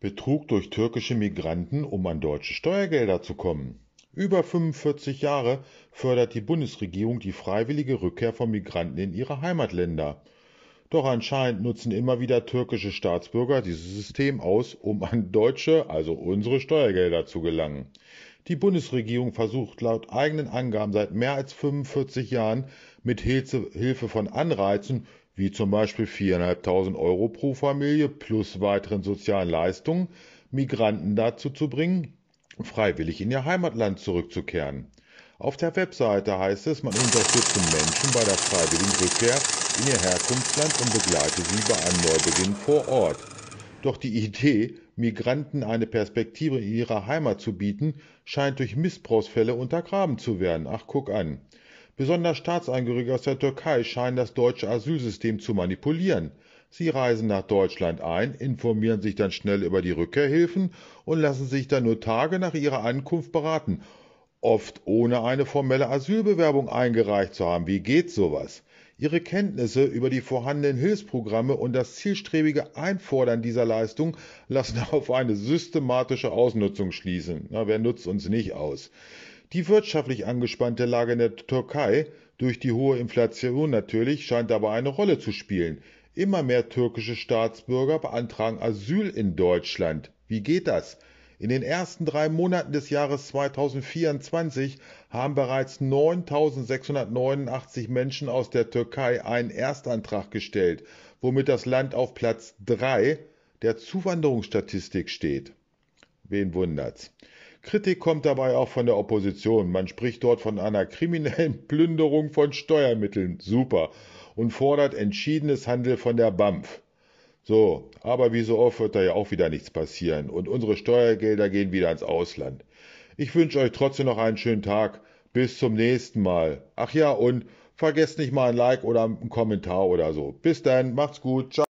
Betrug durch türkische Migranten, um an deutsche Steuergelder zu kommen. Über 45 Jahre fördert die Bundesregierung die freiwillige Rückkehr von Migranten in ihre Heimatländer. Doch anscheinend nutzen immer wieder türkische Staatsbürger dieses System aus, um an deutsche, also unsere Steuergelder zu gelangen. Die Bundesregierung versucht laut eigenen Angaben seit mehr als 45 Jahren mit Hilfe von Anreizen wie zum Beispiel 4.500 Euro pro Familie plus weiteren sozialen Leistungen, Migranten dazu zu bringen, freiwillig in ihr Heimatland zurückzukehren. Auf der Webseite heißt es, man unterstütze Menschen bei der freiwilligen Rückkehr in ihr Herkunftsland und begleite sie bei einem Neubeginn vor Ort. Doch die Idee, Migranten eine Perspektive in ihrer Heimat zu bieten, scheint durch Missbrauchsfälle untergraben zu werden. Ach, guck an. Besonders Staatsangehörige aus der Türkei scheinen das deutsche Asylsystem zu manipulieren. Sie reisen nach Deutschland ein, informieren sich dann schnell über die Rückkehrhilfen und lassen sich dann nur Tage nach ihrer Ankunft beraten, oft ohne eine formelle Asylbewerbung eingereicht zu haben. Wie geht sowas? Ihre Kenntnisse über die vorhandenen Hilfsprogramme und das zielstrebige Einfordern dieser Leistung lassen auf eine systematische Ausnutzung schließen. Na, wer nutzt uns nicht aus? Die wirtschaftlich angespannte Lage in der Türkei, durch die hohe Inflation natürlich, scheint dabei eine Rolle zu spielen. Immer mehr türkische Staatsbürger beantragen Asyl in Deutschland. Wie geht das? In den ersten drei Monaten des Jahres 2024 haben bereits 9.689 Menschen aus der Türkei einen Erstantrag gestellt, womit das Land auf Platz 3 der Zuwanderungsstatistik steht. Wen wundert's? Kritik kommt dabei auch von der Opposition. Man spricht dort von einer kriminellen Plünderung von Steuermitteln. Super. Und fordert entschiedenes Handeln von der BAMF. So, aber wie so oft wird da ja auch wieder nichts passieren und unsere Steuergelder gehen wieder ins Ausland. Ich wünsche euch trotzdem noch einen schönen Tag. Bis zum nächsten Mal. Ach ja, und vergesst nicht mal ein Like oder einen Kommentar oder so. Bis dann, macht's gut. Ciao.